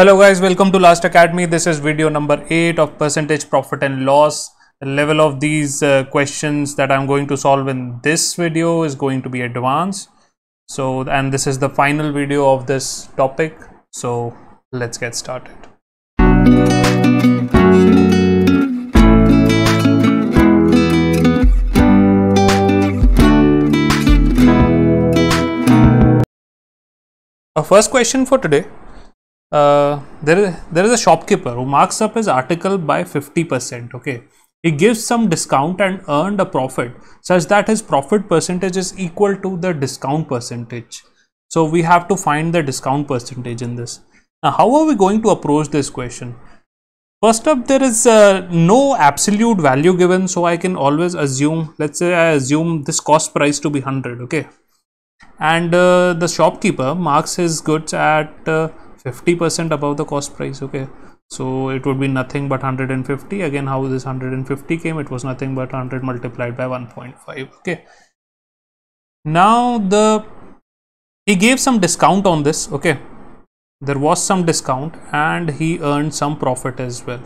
Hello guys, welcome to Last Academy. This is video number 8 of percentage profit and loss. The level of these uh, questions that I'm going to solve in this video is going to be advanced. So, and this is the final video of this topic. So, let's get started. Our first question for today uh, there there is a shopkeeper who marks up his article by 50% okay he gives some discount and earned a profit such that his profit percentage is equal to the discount percentage so we have to find the discount percentage in this now how are we going to approach this question first up there is uh, no absolute value given so i can always assume let's say i assume this cost price to be 100 okay and uh, the shopkeeper marks his goods at uh, 50% above the cost price okay so it would be nothing but 150 again how this 150 came it was nothing but 100 multiplied by 1.5 okay now the he gave some discount on this okay there was some discount and he earned some profit as well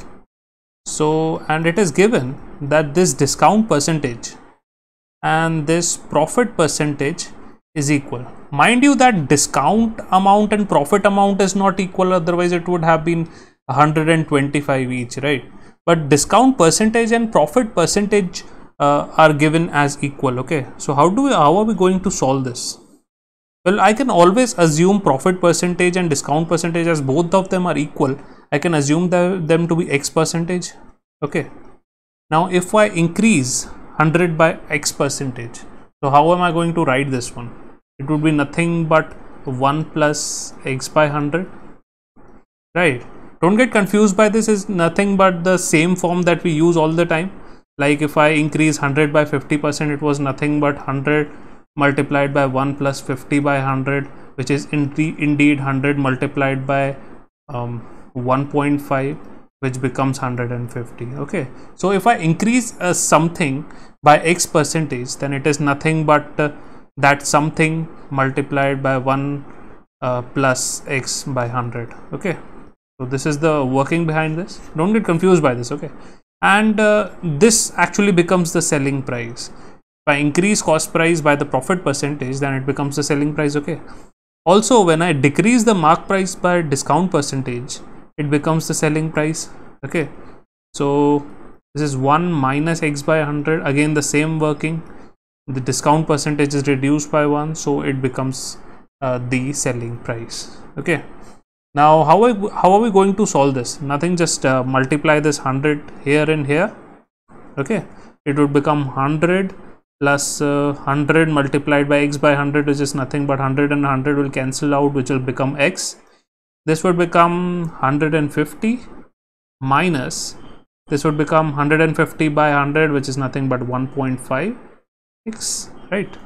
so and it is given that this discount percentage and this profit percentage is equal Mind you that discount amount and profit amount is not equal otherwise it would have been 125 each right but discount percentage and profit percentage uh, are given as equal okay so how do we how are we going to solve this well I can always assume profit percentage and discount percentage as both of them are equal I can assume them to be x percentage okay now if I increase 100 by x percentage so how am I going to write this one it would be nothing but 1 plus x by 100 right don't get confused by this is nothing but the same form that we use all the time like if i increase 100 by 50 percent it was nothing but 100 multiplied by 1 plus 50 by 100 which is in indeed 100 multiplied by um, 1.5 which becomes 150 okay so if i increase uh, something by x percentage then it is nothing but uh, that something multiplied by 1 uh, plus x by 100 okay so this is the working behind this don't get confused by this okay and uh, this actually becomes the selling price if i increase cost price by the profit percentage then it becomes the selling price okay also when i decrease the mark price by discount percentage it becomes the selling price okay so this is 1 minus x by 100 again the same working the discount percentage is reduced by 1 so it becomes uh, the selling price okay now how are, how are we going to solve this nothing just uh, multiply this 100 here and here okay it would become 100 plus, uh, 100 multiplied by x by 100 which is nothing but 100 and 100 will cancel out which will become x this would become 150 minus this would become 150 by 100 which is nothing but 1.5 x right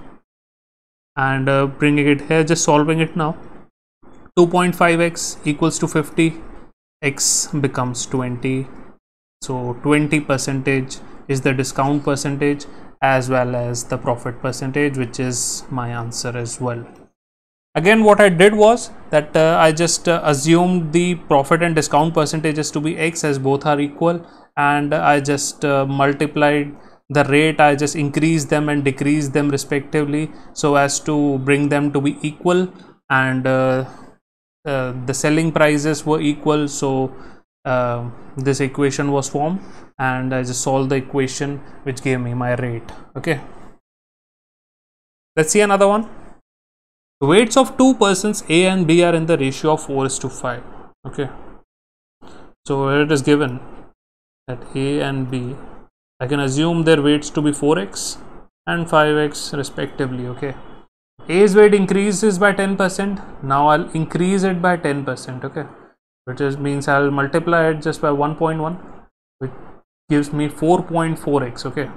and uh, bringing it here just solving it now 2.5x equals to 50 x becomes 20 so 20 percentage is the discount percentage as well as the profit percentage which is my answer as well again what i did was that uh, i just uh, assumed the profit and discount percentages to be x as both are equal and i just uh, multiplied the rate I just increase them and decrease them respectively so as to bring them to be equal and uh, uh, the selling prices were equal so uh, this equation was formed and I just solved the equation which gave me my rate okay let's see another one the weights of two persons A and B are in the ratio of 4 is to 5 okay so it is given that A and B I can assume their weights to be 4x and 5x respectively okay A's weight increases by 10% now I'll increase it by 10% okay which is means I'll multiply it just by 1.1 which gives me 4.4x okay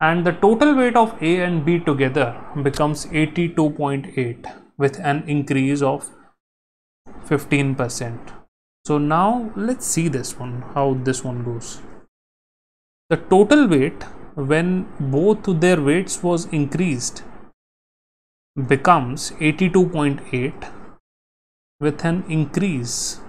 and the total weight of A and B together becomes 82.8 with an increase of 15% so now let's see this one how this one goes the total weight when both their weights was increased becomes 82.8 with an increase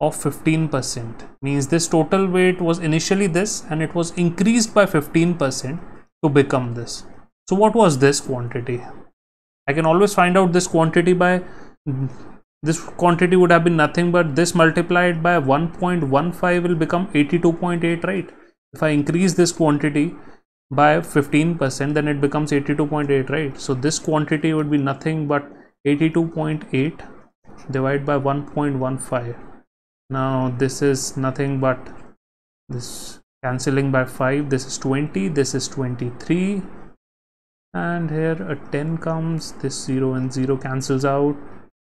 of 15% means this total weight was initially this and it was increased by 15% to become this so what was this quantity i can always find out this quantity by this quantity would have been nothing but this multiplied by 1.15 will become 82.8 right if I increase this quantity by 15% then it becomes 82.8 right so this quantity would be nothing but 82.8 divided by 1.15 now this is nothing but this cancelling by 5 this is 20 this is 23 and here a 10 comes this 0 and 0 cancels out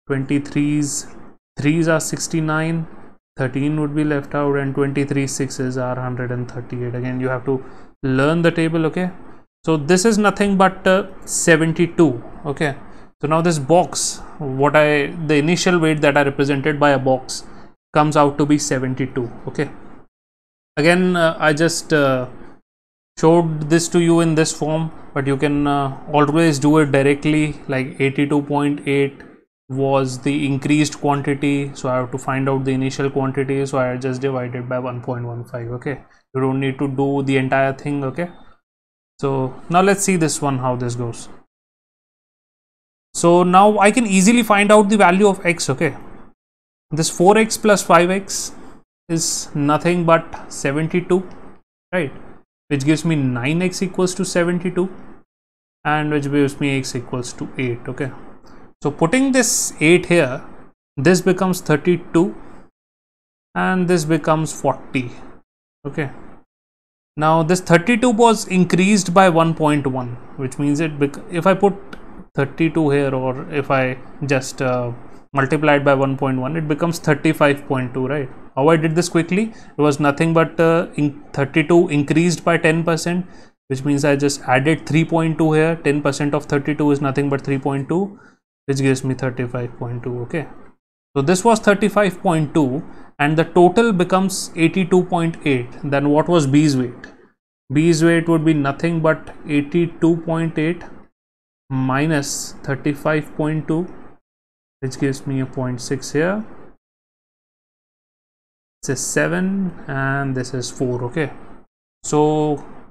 23s 3s are 69 13 would be left out and 23 sixes are 138 again you have to learn the table okay so this is nothing but uh, 72 okay so now this box what i the initial weight that i represented by a box comes out to be 72 okay again uh, i just uh, showed this to you in this form but you can uh, always do it directly like 82.8 was the increased quantity so i have to find out the initial quantity so i just divided by 1.15 okay you don't need to do the entire thing okay so now let's see this one how this goes so now i can easily find out the value of x okay this 4x plus 5x is nothing but 72 right which gives me 9x equals to 72 and which gives me x equals to 8 okay so putting this 8 here, this becomes 32 and this becomes 40. Okay. Now this 32 was increased by 1.1, which means it if I put 32 here or if I just uh, multiplied by 1.1, it becomes 35.2, right? How I did this quickly, it was nothing but uh, in 32 increased by 10%, which means I just added 3.2 here, 10% of 32 is nothing but 3.2 which gives me 35.2 okay so this was 35.2 and the total becomes 82.8 then what was b's weight b's weight would be nothing but 82.8 minus 35.2 which gives me a 0.6 here this is 7 and this is 4 okay so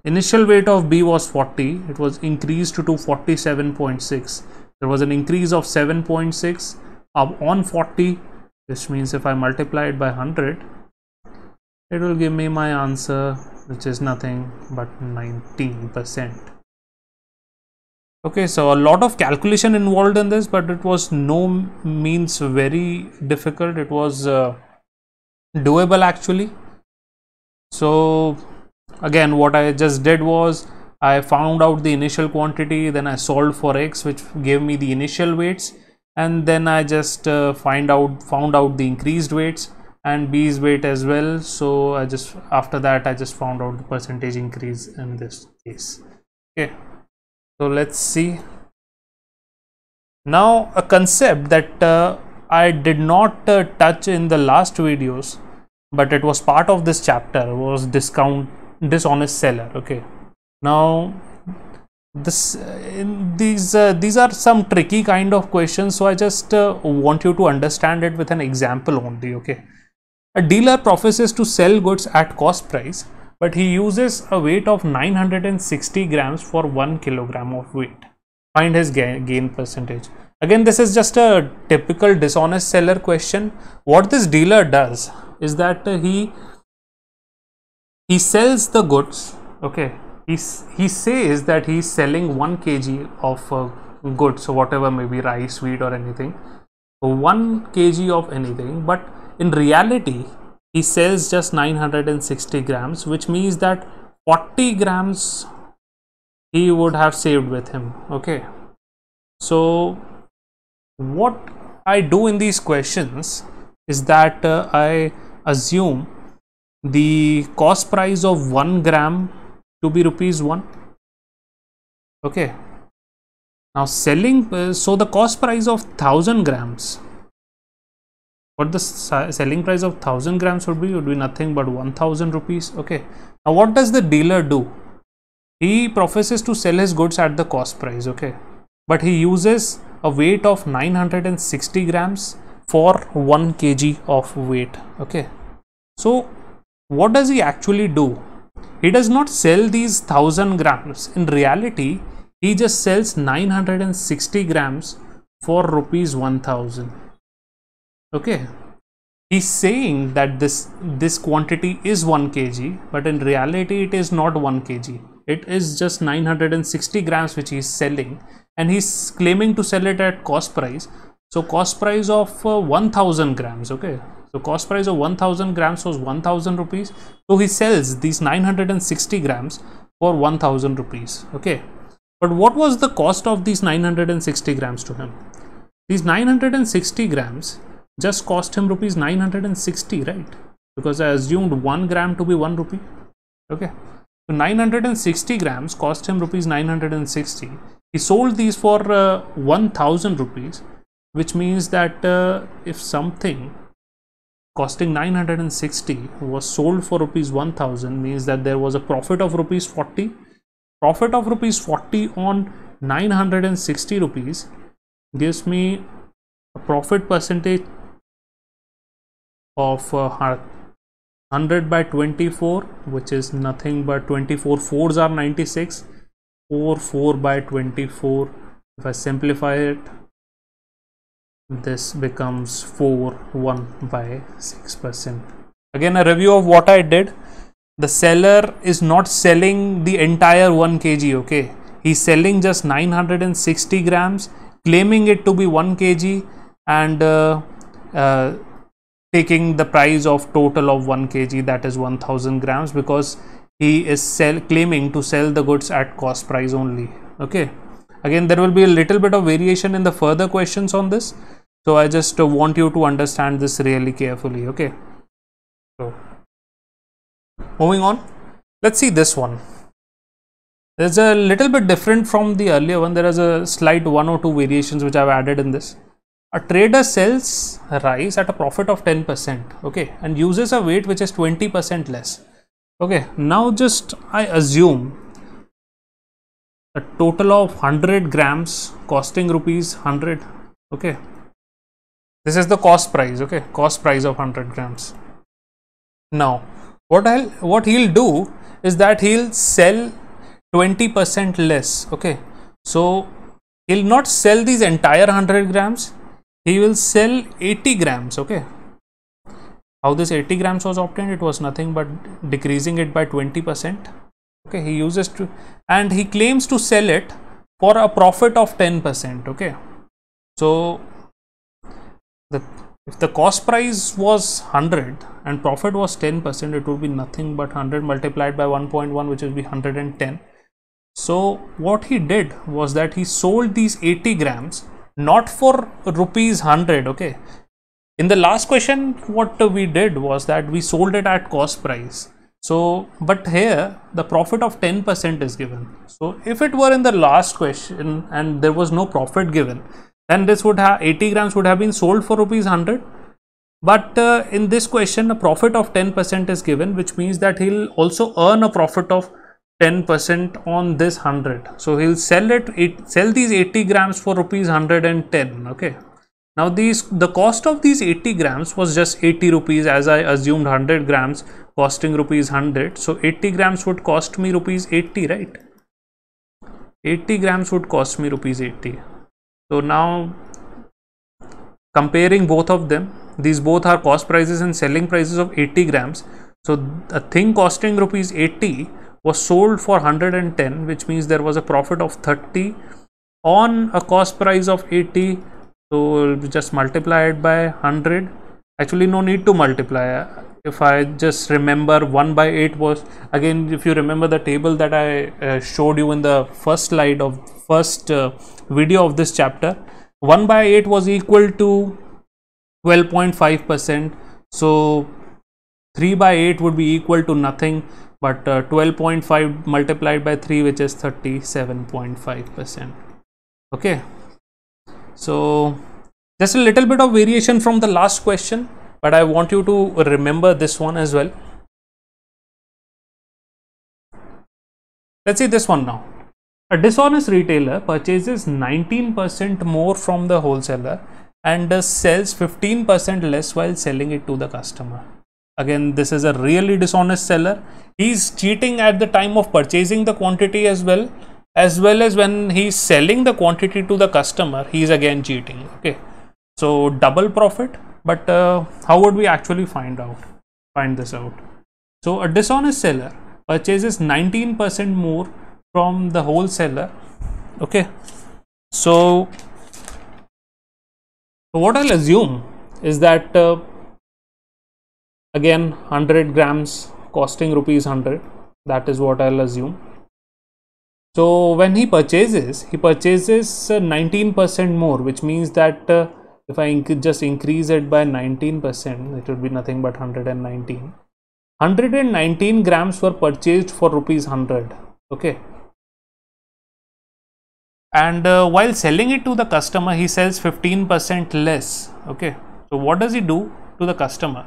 initial weight of b was 40 it was increased to 47.6 there was an increase of 7.6 up on 40 which means if I multiply it by 100 it will give me my answer which is nothing but 19% okay so a lot of calculation involved in this but it was no means very difficult it was uh, doable actually so again what I just did was I found out the initial quantity then I solved for x which gave me the initial weights and then I just uh, find out found out the increased weights and b's weight as well so I just after that I just found out the percentage increase in this case okay so let's see now a concept that uh, I did not uh, touch in the last videos but it was part of this chapter was discount dishonest seller okay now this these uh, these are some tricky kind of questions so i just uh, want you to understand it with an example only okay a dealer professes to sell goods at cost price but he uses a weight of 960 grams for 1 kilogram of weight find his gain, gain percentage again this is just a typical dishonest seller question what this dealer does is that uh, he he sells the goods okay he, says that he's selling 1 kg of uh, goods, so whatever may be rice, wheat or anything, 1 kg of anything, but in reality, he sells just 960 grams, which means that 40 grams he would have saved with him. Okay, so what I do in these questions is that uh, I assume the cost price of 1 gram to be rupees 1 okay now selling uh, so the cost price of 1000 grams what the uh, selling price of 1000 grams would be would be nothing but 1000 rupees okay now what does the dealer do he professes to sell his goods at the cost price okay but he uses a weight of 960 grams for 1 kg of weight okay so what does he actually do he does not sell these 1000 grams. In reality, he just sells 960 grams for rupees 1000. Okay. He's saying that this, this quantity is 1 kg, but in reality, it is not 1 kg. It is just 960 grams which he is selling and he's claiming to sell it at cost price. So cost price of uh, 1000 grams. Okay. So cost price of 1000 grams was 1000 rupees. So he sells these 960 grams for 1000 rupees. Okay. But what was the cost of these 960 grams to him? These 960 grams just cost him rupees 960, right? Because I assumed 1 gram to be 1 rupee. Okay. So 960 grams cost him rupees 960. He sold these for uh, 1000 rupees, which means that uh, if something costing 960 was sold for rupees 1000 means that there was a profit of rupees 40 profit of rupees 40 on 960 rupees gives me a profit percentage of uh, 100 by 24 which is nothing but 24 fours are 96 4 4 by 24 if i simplify it this becomes 4 1 by 6 percent again a review of what i did the seller is not selling the entire 1 kg okay he's selling just 960 grams claiming it to be 1 kg and uh, uh, taking the price of total of 1 kg that is 1000 grams because he is sell claiming to sell the goods at cost price only okay again there will be a little bit of variation in the further questions on this so i just want you to understand this really carefully okay so moving on let's see this one there's a little bit different from the earlier one there is a slight one or two variations which i've added in this a trader sells rice at a profit of 10% okay and uses a weight which is 20% less okay now just i assume a total of 100 grams costing rupees 100 okay this is the cost price okay cost price of 100 grams now what i'll what he'll do is that he'll sell 20% less okay so he'll not sell these entire 100 grams he will sell 80 grams okay how this 80 grams was obtained it was nothing but decreasing it by 20% okay he uses to and he claims to sell it for a profit of 10% okay so the if the cost price was 100 and profit was 10 percent it would be nothing but 100 multiplied by 1.1 which would be 110 so what he did was that he sold these 80 grams not for rupees 100 okay in the last question what we did was that we sold it at cost price so but here the profit of 10 percent is given so if it were in the last question and there was no profit given then this would have 80 grams would have been sold for rupees 100 but uh, in this question a profit of 10% is given which means that he'll also earn a profit of 10% on this 100 so he'll sell it, it sell these 80 grams for rupees 110 okay now these the cost of these 80 grams was just 80 rupees as I assumed 100 grams costing rupees 100 so 80 grams would cost me rupees 80 right 80 grams would cost me rupees 80 so now comparing both of them these both are cost prices and selling prices of 80 grams so a thing costing rupees 80 was sold for 110 which means there was a profit of 30 on a cost price of 80 so just multiply it by 100 actually no need to multiply if I just remember 1 by 8 was again if you remember the table that I uh, showed you in the first slide of first uh, video of this chapter 1 by 8 was equal to 12.5 percent so 3 by 8 would be equal to nothing but 12.5 uh, multiplied by 3 which is 37.5 percent okay so just a little bit of variation from the last question, but I want you to remember this one as well. Let's see this one now. A dishonest retailer purchases 19% more from the wholesaler and uh, sells 15% less while selling it to the customer. Again, this is a really dishonest seller. He's cheating at the time of purchasing the quantity as well, as well as when he's selling the quantity to the customer, he's again cheating. Okay so double profit but uh, how would we actually find out find this out so a dishonest seller purchases 19% more from the wholesaler okay so what i'll assume is that uh, again 100 grams costing rupees 100 that is what i'll assume so when he purchases he purchases 19% uh, more which means that uh, if I inc just increase it by 19%, it would be nothing but 119. 119 grams were purchased for rupees 100. Okay. And uh, while selling it to the customer, he sells 15% less. Okay. So, what does he do to the customer?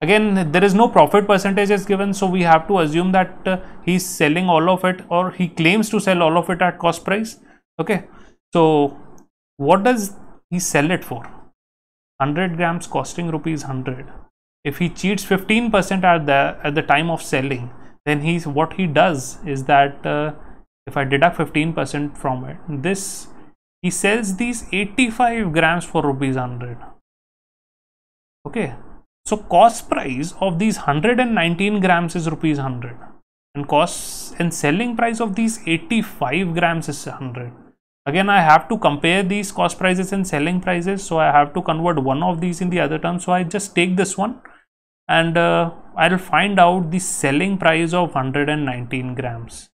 Again, there is no profit percentage is given, so we have to assume that uh, he's selling all of it or he claims to sell all of it at cost price. Okay. So, what does he sell it for 100 grams costing rupees 100 if he cheats 15% at the at the time of selling then he's what he does is that uh, if i deduct 15% from it this he sells these 85 grams for rupees 100 okay so cost price of these 119 grams is rupees 100 and cost and selling price of these 85 grams is 100 Again, I have to compare these cost prices and selling prices. So I have to convert one of these in the other term. So I just take this one and uh, I'll find out the selling price of 119 grams.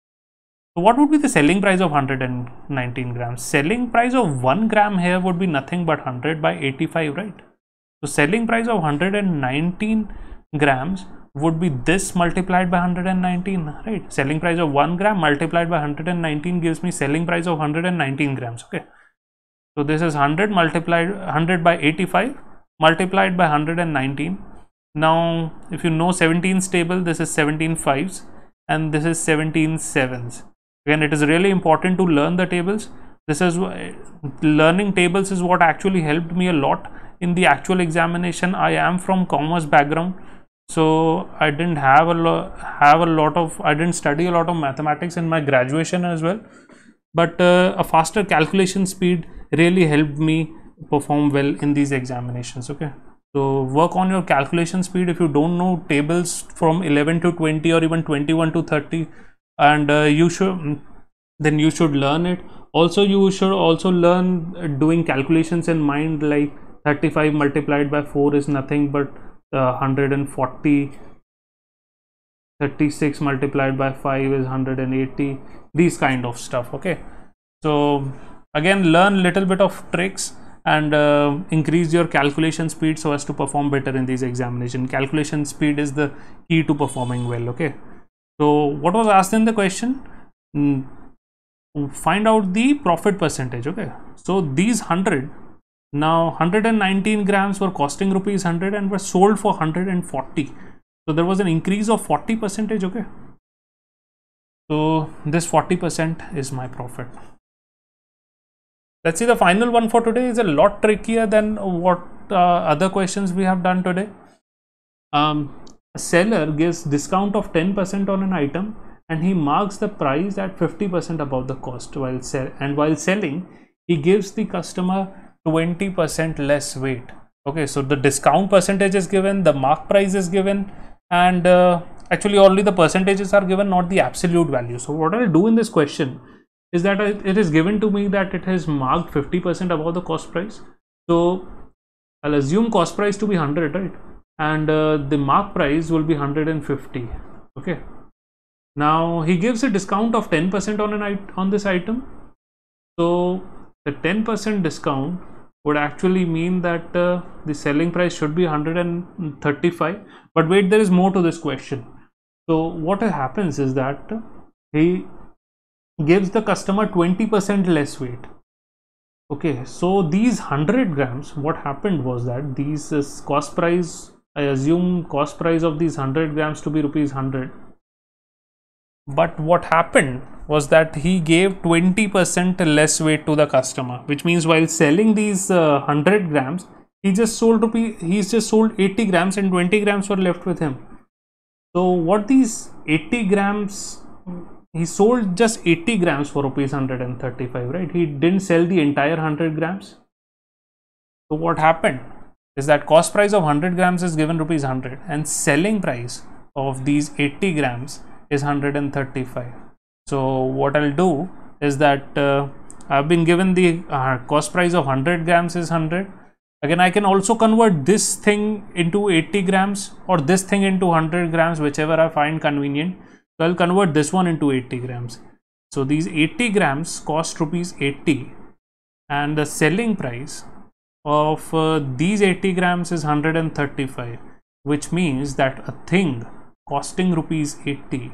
So what would be the selling price of 119 grams? Selling price of 1 gram here would be nothing but 100 by 85, right? So selling price of 119 grams would be this multiplied by 119 right selling price of 1 gram multiplied by 119 gives me selling price of 119 grams okay so this is 100 multiplied 100 by 85 multiplied by 119 now if you know 17 table this is 17 fives and this is 17 sevens again it is really important to learn the tables this is learning tables is what actually helped me a lot in the actual examination i am from commerce background so i didn't have a lot have a lot of i didn't study a lot of mathematics in my graduation as well but uh, a faster calculation speed really helped me perform well in these examinations okay so work on your calculation speed if you don't know tables from 11 to 20 or even 21 to 30 and uh, you should mm, then you should learn it also you should also learn uh, doing calculations in mind like 35 multiplied by 4 is nothing but 140 36 multiplied by 5 is 180 these kind of stuff okay so again learn little bit of tricks and uh, increase your calculation speed so as to perform better in these examination calculation speed is the key to performing well okay so what was asked in the question mm, find out the profit percentage okay so these 100 now 119 grams were costing rupees 100 and were sold for 140. So there was an increase of 40 percentage. Okay. So this 40 percent is my profit. Let's see the final one for today is a lot trickier than what uh, other questions we have done today. Um, a seller gives discount of 10% on an item and he marks the price at 50% above the cost while sell and while selling he gives the customer 20% less weight okay so the discount percentage is given the mark price is given and uh, actually only the percentages are given not the absolute value so what i do in this question is that it is given to me that it has marked 50% above the cost price so i'll assume cost price to be 100 right and uh, the mark price will be 150 okay now he gives a discount of 10% on an on this item so the 10% discount would actually mean that uh, the selling price should be 135 but wait there is more to this question so what happens is that he gives the customer 20% less weight okay so these 100 grams what happened was that these uh, cost price i assume cost price of these 100 grams to be rupees 100 but what happened was that he gave 20% less weight to the customer, which means while selling these uh, 100 grams, he just sold rupee, he's just sold 80 grams and 20 grams were left with him. So what these 80 grams, he sold just 80 grams for rupees 135, right? He didn't sell the entire 100 grams. So what happened is that cost price of 100 grams is given rupees 100 and selling price of these 80 grams is 135 so what i'll do is that uh, i've been given the uh, cost price of 100 grams is 100 again i can also convert this thing into 80 grams or this thing into 100 grams whichever i find convenient so i'll convert this one into 80 grams so these 80 grams cost rupees 80 and the selling price of uh, these 80 grams is 135 which means that a thing costing rupees 80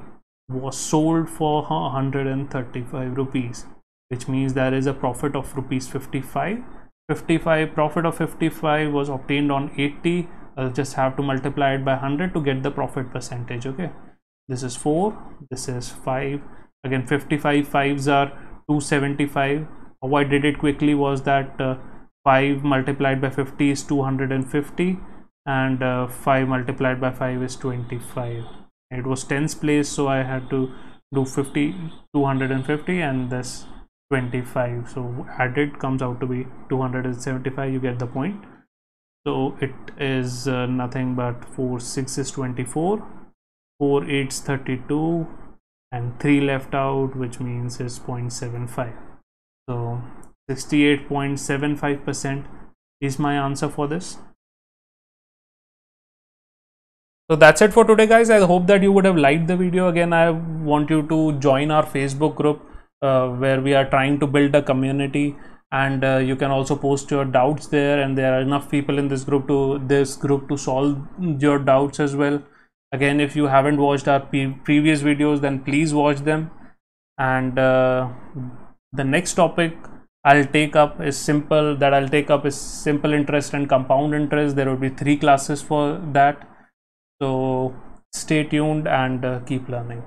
was sold for 135 rupees which means there is a profit of rupees 55 55 profit of 55 was obtained on 80 I'll just have to multiply it by 100 to get the profit percentage okay this is 4 this is 5 again 55 fives are 275 How I did it quickly was that uh, 5 multiplied by 50 is 250 and uh, 5 multiplied by 5 is 25 it was 10th place so i had to do 50 250 and this 25 so added comes out to be 275 you get the point so it is uh, nothing but 4 6 is 24 4 8 is 32 and 3 left out which means it's 0.75 so 68.75 percent is my answer for this so that's it for today guys. I hope that you would have liked the video. Again, I want you to join our Facebook group uh, where we are trying to build a community and uh, you can also post your doubts there and there are enough people in this group to this group to solve your doubts as well. Again, if you haven't watched our pre previous videos, then please watch them. And uh, the next topic I'll take up is simple that I'll take up is simple interest and compound interest. There will be three classes for that so stay tuned and uh, keep learning.